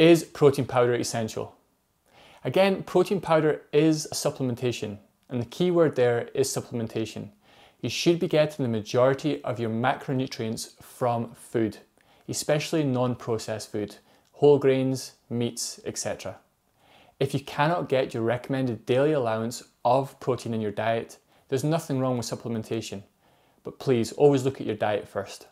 Is protein powder essential? Again, protein powder is a supplementation, and the key word there is supplementation. You should be getting the majority of your macronutrients from food, especially non processed food, whole grains, meats, etc. If you cannot get your recommended daily allowance of protein in your diet, there's nothing wrong with supplementation, but please always look at your diet first.